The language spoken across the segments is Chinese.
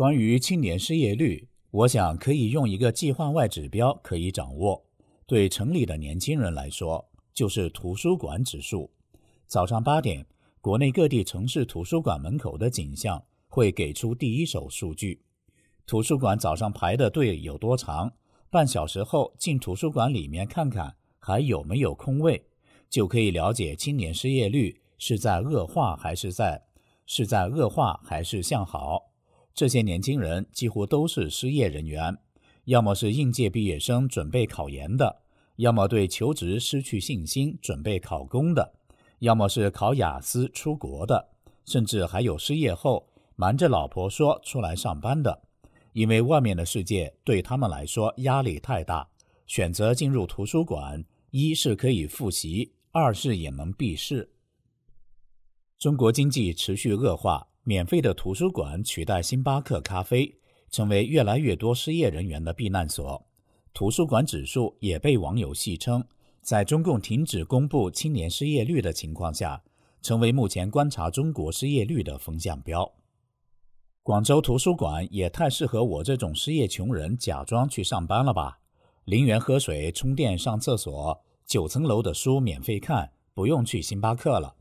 关于青年失业率，我想可以用一个计划外指标可以掌握。对城里的年轻人来说，就是图书馆指数。早上八点，国内各地城市图书馆门口的景象会给出第一手数据：图书馆早上排的队有多长？半小时后进图书馆里面看看还有没有空位，就可以了解青年失业率是在恶化还是在是在恶化还是向好。这些年轻人几乎都是失业人员，要么是应届毕业生准备考研的，要么对求职失去信心准备考公的，要么是考雅思出国的，甚至还有失业后瞒着老婆说出来上班的，因为外面的世界对他们来说压力太大，选择进入图书馆，一是可以复习，二是也能避世。中国经济持续恶化。免费的图书馆取代星巴克咖啡，成为越来越多失业人员的避难所。图书馆指数也被网友戏称，在中共停止公布青年失业率的情况下，成为目前观察中国失业率的风向标。广州图书馆也太适合我这种失业穷人假装去上班了吧？零元喝水、充电、上厕所，九层楼的书免费看，不用去星巴克了。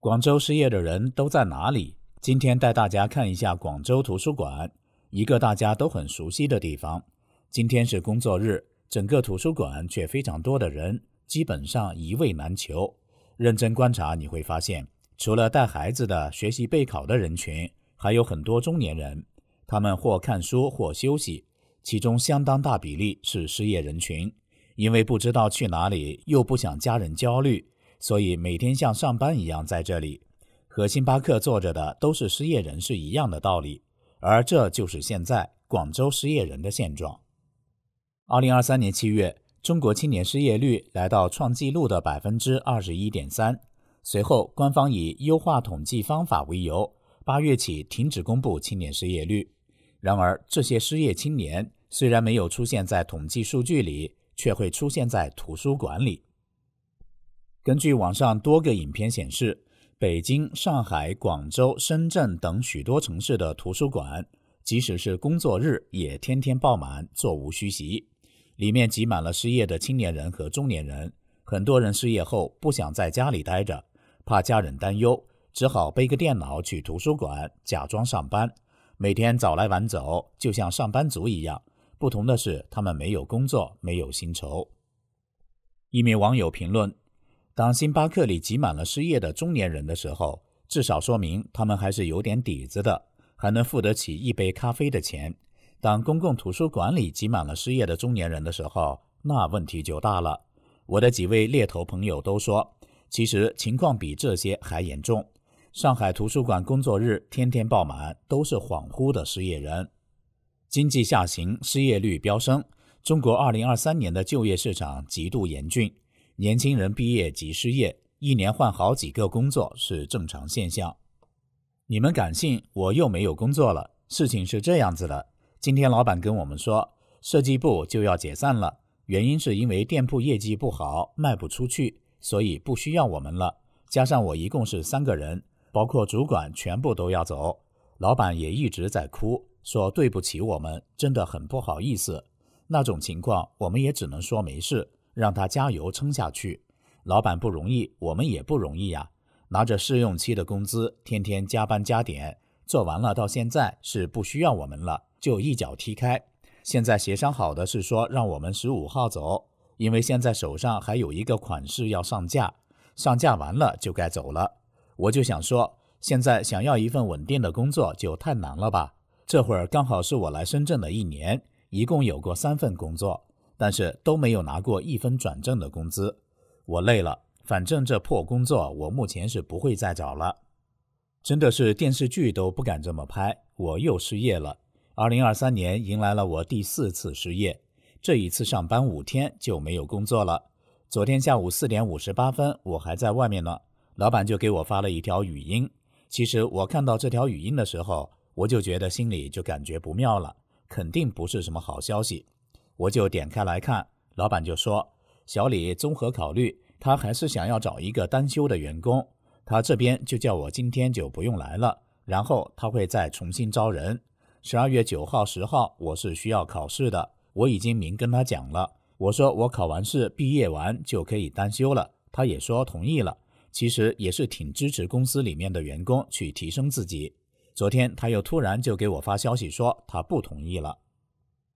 广州失业的人都在哪里？今天带大家看一下广州图书馆，一个大家都很熟悉的地方。今天是工作日，整个图书馆却非常多的人，基本上一位难求。认真观察你会发现，除了带孩子的、学习备考的人群，还有很多中年人，他们或看书，或休息，其中相当大比例是失业人群，因为不知道去哪里，又不想家人焦虑，所以每天像上班一样在这里。和星巴克坐着的都是失业人士一样的道理，而这就是现在广州失业人的现状。二零二三年七月，中国青年失业率来到创纪录的百分之二十一点三。随后，官方以优化统计方法为由，八月起停止公布青年失业率。然而，这些失业青年虽然没有出现在统计数据里，却会出现在图书馆里。根据网上多个影片显示。北京、上海、广州、深圳等许多城市的图书馆，即使是工作日，也天天爆满，座无虚席。里面挤满了失业的青年人和中年人。很多人失业后不想在家里待着，怕家人担忧，只好背个电脑去图书馆，假装上班，每天早来晚走，就像上班族一样。不同的是，他们没有工作，没有薪酬。一名网友评论。当星巴克里挤满了失业的中年人的时候，至少说明他们还是有点底子的，还能付得起一杯咖啡的钱。当公共图书馆里挤满了失业的中年人的时候，那问题就大了。我的几位猎头朋友都说，其实情况比这些还严重。上海图书馆工作日天天爆满，都是恍惚的失业人。经济下行，失业率飙升，中国2023年的就业市场极度严峻。年轻人毕业即失业，一年换好几个工作是正常现象。你们敢信？我又没有工作了。事情是这样子的：今天老板跟我们说，设计部就要解散了，原因是因为店铺业绩不好，卖不出去，所以不需要我们了。加上我一共是三个人，包括主管，全部都要走。老板也一直在哭，说对不起我们，真的很不好意思。那种情况，我们也只能说没事。让他加油撑下去，老板不容易，我们也不容易呀。拿着试用期的工资，天天加班加点，做完了到现在是不需要我们了，就一脚踢开。现在协商好的是说让我们十五号走，因为现在手上还有一个款式要上架，上架完了就该走了。我就想说，现在想要一份稳定的工作就太难了吧？这会儿刚好是我来深圳的一年，一共有过三份工作。但是都没有拿过一分转正的工资，我累了。反正这破工作，我目前是不会再找了。真的是电视剧都不敢这么拍。我又失业了。二零二三年迎来了我第四次失业。这一次上班五天就没有工作了。昨天下午四点五十八分，我还在外面呢，老板就给我发了一条语音。其实我看到这条语音的时候，我就觉得心里就感觉不妙了，肯定不是什么好消息。我就点开来看，老板就说：“小李，综合考虑，他还是想要找一个单休的员工。他这边就叫我今天就不用来了，然后他会再重新招人。十二月九号、十号我是需要考试的，我已经明跟他讲了，我说我考完试、毕业完就可以单休了。他也说同意了，其实也是挺支持公司里面的员工去提升自己。昨天他又突然就给我发消息说他不同意了。”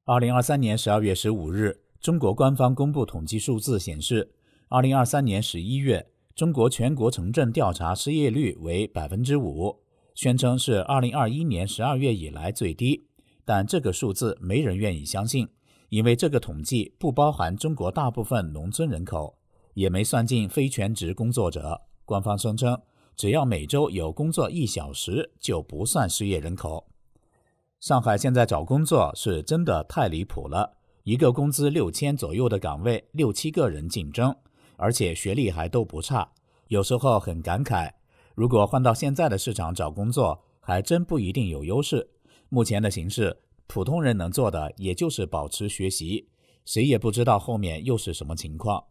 二零二三年十二月十五日，中国官方公布统计数字显示，二零二三年十一月，中国全国城镇调查失业率为百分之五，宣称是二零二一年十二月以来最低。但这个数字没人愿意相信，因为这个统计不包含中国大部分农村人口，也没算进非全职工作者。官方声称，只要每周有工作一小时，就不算失业人口。上海现在找工作是真的太离谱了，一个工资六千左右的岗位，六七个人竞争，而且学历还都不差。有时候很感慨，如果换到现在的市场找工作，还真不一定有优势。目前的形势，普通人能做的也就是保持学习，谁也不知道后面又是什么情况。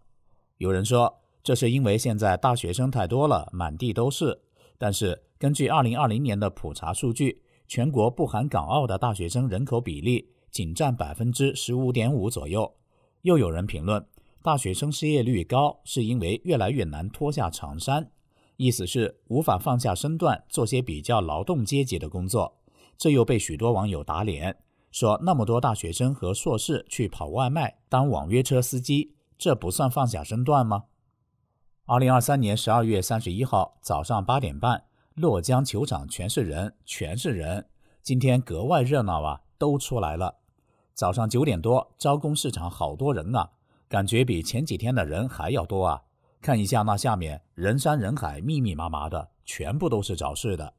有人说，这是因为现在大学生太多了，满地都是。但是根据二零二零年的普查数据。全国不含港澳的大学生人口比例仅占百分之十五点五左右。又有人评论，大学生失业率高是因为越来越难脱下长衫，意思是无法放下身段做些比较劳动阶级的工作。这又被许多网友打脸，说那么多大学生和硕士去跑外卖、当网约车司机，这不算放下身段吗？二零二三年十二月三十一号早上八点半。洛江球场全是人，全是人，今天格外热闹啊，都出来了。早上九点多，招工市场好多人啊，感觉比前几天的人还要多啊。看一下那下面人山人海，密密麻麻的，全部都是找事的。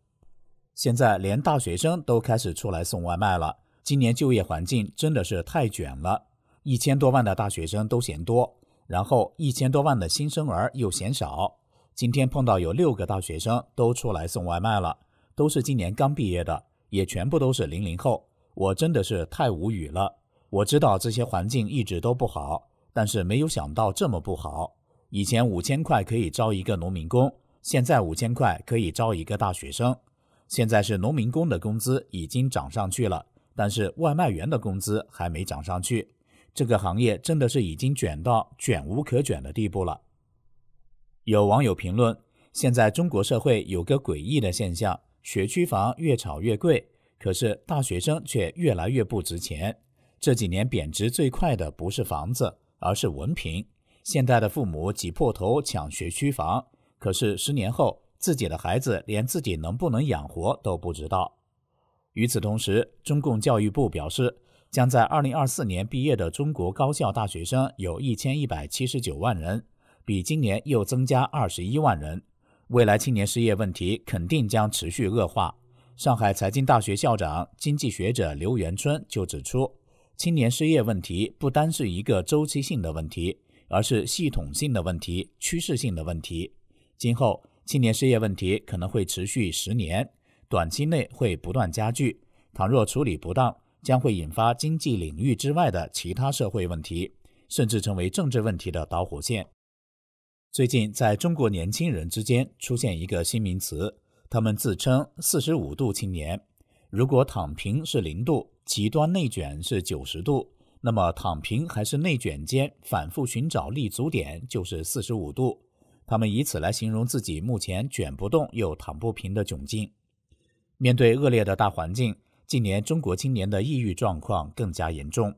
现在连大学生都开始出来送外卖了，今年就业环境真的是太卷了。一千多万的大学生都嫌多，然后一千多万的新生儿又嫌少。今天碰到有六个大学生都出来送外卖了，都是今年刚毕业的，也全部都是零零后。我真的是太无语了。我知道这些环境一直都不好，但是没有想到这么不好。以前五千块可以招一个农民工，现在五千块可以招一个大学生。现在是农民工的工资已经涨上去了，但是外卖员的工资还没涨上去。这个行业真的是已经卷到卷无可卷的地步了。有网友评论：现在中国社会有个诡异的现象，学区房越炒越贵，可是大学生却越来越不值钱。这几年贬值最快的不是房子，而是文凭。现在的父母挤破头抢学区房，可是十年后自己的孩子连自己能不能养活都不知道。与此同时，中共教育部表示，将在2024年毕业的中国高校大学生有一千一百七十九万人。比今年又增加二十一万人，未来青年失业问题肯定将持续恶化。上海财经大学校长、经济学者刘元春就指出，青年失业问题不单是一个周期性的问题，而是系统性的问题、趋势性的问题。今后青年失业问题可能会持续十年，短期内会不断加剧。倘若处理不当，将会引发经济领域之外的其他社会问题，甚至成为政治问题的导火线。最近，在中国年轻人之间出现一个新名词，他们自称“四十五度青年”。如果躺平是零度，极端内卷是九十度，那么躺平还是内卷间反复寻找立足点就是四十五度。他们以此来形容自己目前卷不动又躺不平的窘境。面对恶劣的大环境，近年中国青年的抑郁状况更加严重。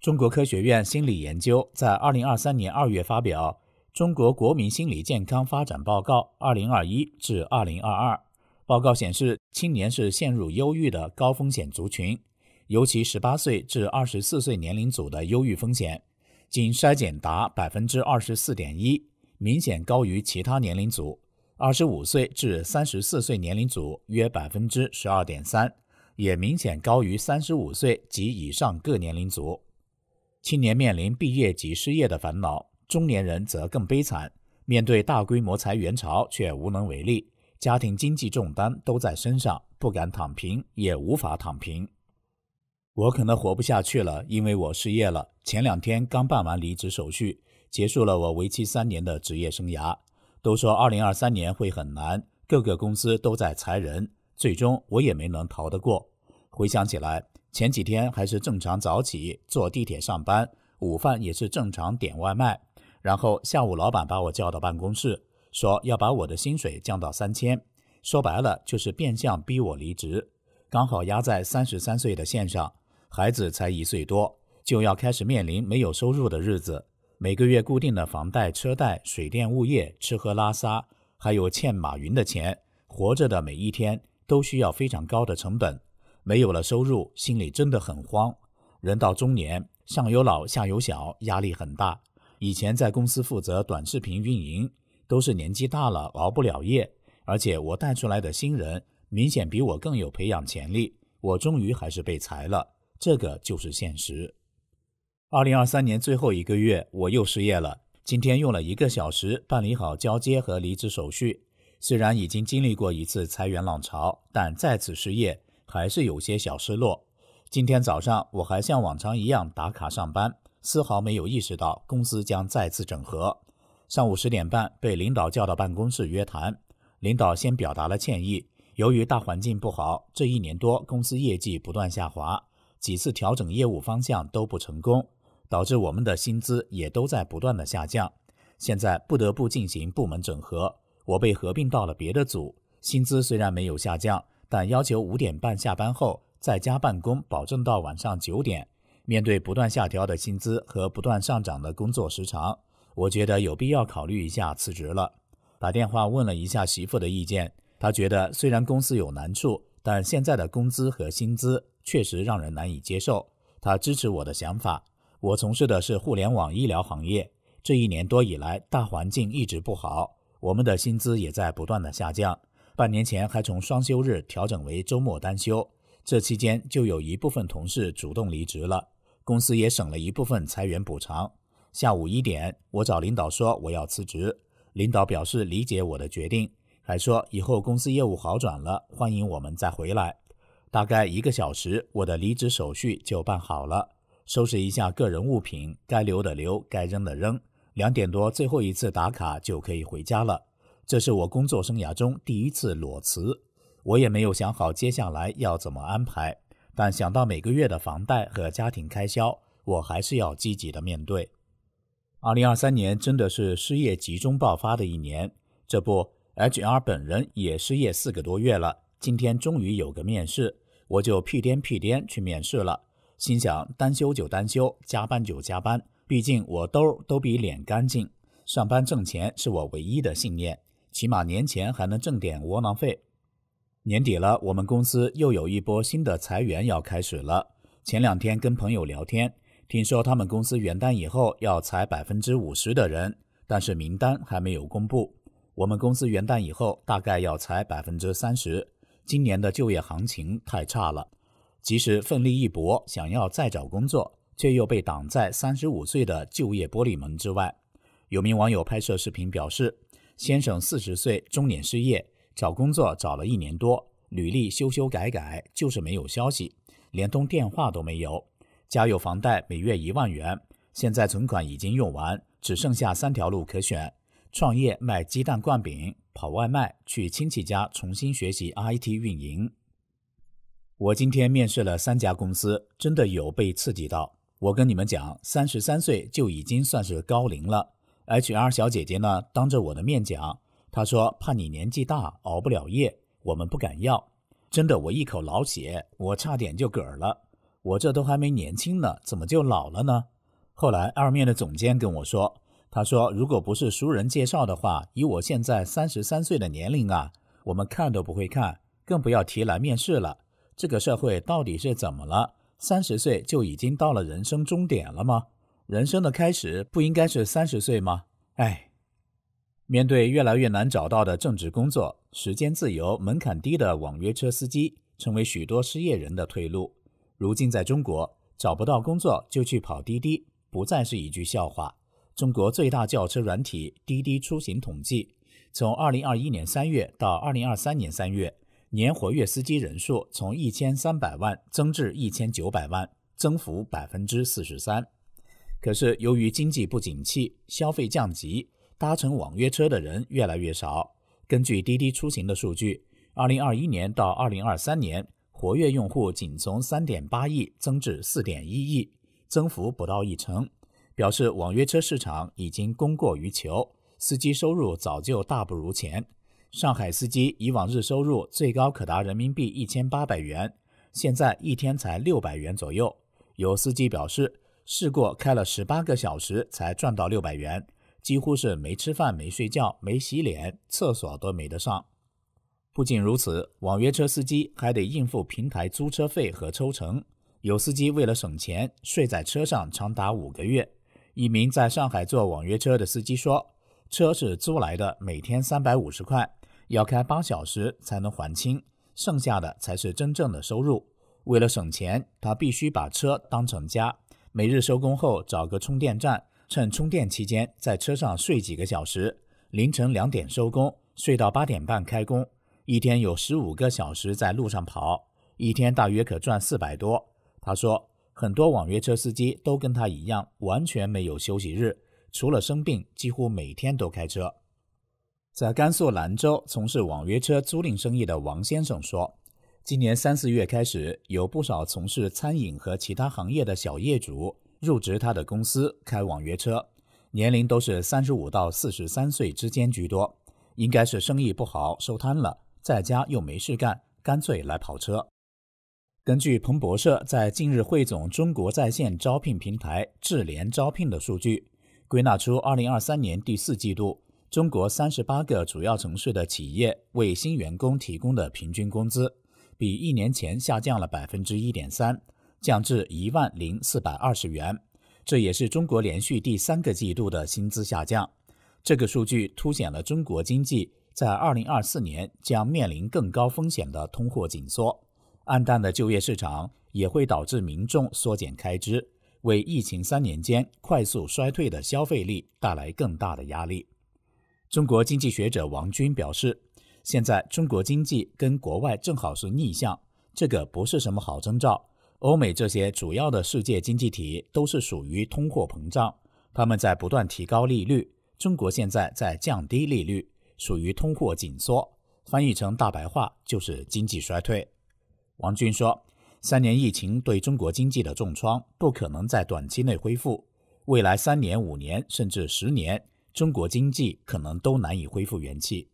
中国科学院心理研究在二零二三年二月发表。中国国民心理健康发展报告（二零二一至二零二二）报告显示，青年是陷入忧郁的高风险族群，尤其十八岁至二十四岁年龄组的忧郁风险，经筛检达百分之二十四点一，明显高于其他年龄组。二十五岁至三十四岁年龄组约百分之十二点三，也明显高于三十五岁及以上各年龄组。青年面临毕业及失业的烦恼。中年人则更悲惨，面对大规模裁员潮却无能为力，家庭经济重担都在身上，不敢躺平，也无法躺平。我可能活不下去了，因为我失业了。前两天刚办完离职手续，结束了我为期三年的职业生涯。都说2023年会很难，各个公司都在裁人，最终我也没能逃得过。回想起来，前几天还是正常早起，坐地铁上班，午饭也是正常点外卖。然后下午，老板把我叫到办公室，说要把我的薪水降到三千，说白了就是变相逼我离职。刚好压在三十三岁的线上，孩子才一岁多，就要开始面临没有收入的日子。每个月固定的房贷、车贷、水电、物业、吃喝拉撒，还有欠马云的钱，活着的每一天都需要非常高的成本。没有了收入，心里真的很慌。人到中年，上有老，下有小，压力很大。以前在公司负责短视频运营，都是年纪大了熬不了夜，而且我带出来的新人明显比我更有培养潜力，我终于还是被裁了，这个就是现实。二零二三年最后一个月，我又失业了。今天用了一个小时办理好交接和离职手续，虽然已经经历过一次裁员浪潮，但再次失业还是有些小失落。今天早上我还像往常一样打卡上班。丝毫没有意识到公司将再次整合。上午十点半被领导叫到办公室约谈，领导先表达了歉意，由于大环境不好，这一年多公司业绩不断下滑，几次调整业务方向都不成功，导致我们的薪资也都在不断的下降。现在不得不进行部门整合，我被合并到了别的组，薪资虽然没有下降，但要求五点半下班后在家办公，保证到晚上九点。面对不断下调的薪资和不断上涨的工作时长，我觉得有必要考虑一下辞职了。打电话问了一下媳妇的意见，她觉得虽然公司有难处，但现在的工资和薪资确实让人难以接受。她支持我的想法。我从事的是互联网医疗行业，这一年多以来，大环境一直不好，我们的薪资也在不断的下降。半年前还从双休日调整为周末单休，这期间就有一部分同事主动离职了。公司也省了一部分裁员补偿。下午一点，我找领导说我要辞职，领导表示理解我的决定，还说以后公司业务好转了，欢迎我们再回来。大概一个小时，我的离职手续就办好了，收拾一下个人物品，该留的留，该扔的扔。两点多，最后一次打卡就可以回家了。这是我工作生涯中第一次裸辞，我也没有想好接下来要怎么安排。但想到每个月的房贷和家庭开销，我还是要积极的面对。二零二三年真的是失业集中爆发的一年，这不，HR 本人也失业四个多月了。今天终于有个面试，我就屁颠屁颠去面试了，心想单休就单休，加班就加班，毕竟我兜都比脸干净。上班挣钱是我唯一的信念，起码年前还能挣点窝囊费。年底了，我们公司又有一波新的裁员要开始了。前两天跟朋友聊天，听说他们公司元旦以后要裁百分之五十的人，但是名单还没有公布。我们公司元旦以后大概要裁百分之三十。今年的就业行情太差了，即使奋力一搏，想要再找工作，却又被挡在三十五岁的就业玻璃门之外。有名网友拍摄视频表示：“先生四十岁，中年失业。”找工作找了一年多，履历修修改改，就是没有消息，连通电话都没有。家有房贷，每月一万元，现在存款已经用完，只剩下三条路可选：创业卖鸡蛋灌饼、跑外卖、去亲戚家重新学习 IT 运营。我今天面试了三家公司，真的有被刺激到。我跟你们讲，三十三岁就已经算是高龄了。HR 小姐姐呢，当着我的面讲。他说：“怕你年纪大，熬不了夜，我们不敢要。”真的，我一口老血，我差点就嗝了。我这都还没年轻呢，怎么就老了呢？后来二面的总监跟我说：“他说，如果不是熟人介绍的话，以我现在三十三岁的年龄啊，我们看都不会看，更不要提来面试了。这个社会到底是怎么了？三十岁就已经到了人生终点了吗？人生的开始不应该是三十岁吗？”哎。面对越来越难找到的正职工作，时间自由、门槛低的网约车司机成为许多失业人的退路。如今，在中国，找不到工作就去跑滴滴，不再是一句笑话。中国最大轿车软体滴滴出行统计，从2021年3月到2023年3月，年活跃司机人数从1300万增至1900万，增幅43%。可是，由于经济不景气，消费降级。搭乘网约车的人越来越少。根据滴滴出行的数据，2021年到2023年，活跃用户仅从3.8亿增至4.1亿，增幅不到一成，表示网约车市场已经供过于求。司机收入早就大不如前。上海司机以往日收入最高可达人民币一千八百元，现在一天才六百元左右。有司机表示，试过开了十八个小时才赚到六百元。几乎是没吃饭、没睡觉、没洗脸，厕所都没得上。不仅如此，网约车司机还得应付平台租车费和抽成。有司机为了省钱，睡在车上长达五个月。一名在上海做网约车的司机说：“车是租来的，每天三百五十块，要开八小时才能还清，剩下的才是真正的收入。为了省钱，他必须把车当成家，每日收工后找个充电站。”趁充电期间在车上睡几个小时，凌晨两点收工，睡到八点半开工，一天有十五个小时在路上跑，一天大约可赚四百多。他说，很多网约车司机都跟他一样，完全没有休息日，除了生病，几乎每天都开车。在甘肃兰州从事网约车租赁生意的王先生说，今年三四月开始，有不少从事餐饮和其他行业的小业主。入职他的公司开网约车，年龄都是三十五到四十三岁之间居多，应该是生意不好收摊了，在家又没事干，干脆来跑车。根据彭博社在近日汇总中国在线招聘平台智联招聘的数据，归纳出二零二三年第四季度中国三十八个主要城市的企业为新员工提供的平均工资，比一年前下降了百分之一点三。降至一万零四百二十元，这也是中国连续第三个季度的薪资下降。这个数据凸显了中国经济在二零二四年将面临更高风险的通货紧缩。暗淡的就业市场也会导致民众缩减开支，为疫情三年间快速衰退的消费力带来更大的压力。中国经济学者王军表示：“现在中国经济跟国外正好是逆向，这个不是什么好征兆。”欧美这些主要的世界经济体都是属于通货膨胀，他们在不断提高利率。中国现在在降低利率，属于通货紧缩。翻译成大白话就是经济衰退。王军说：“三年疫情对中国经济的重创不可能在短期内恢复，未来三年、五年甚至十年，中国经济可能都难以恢复元气。”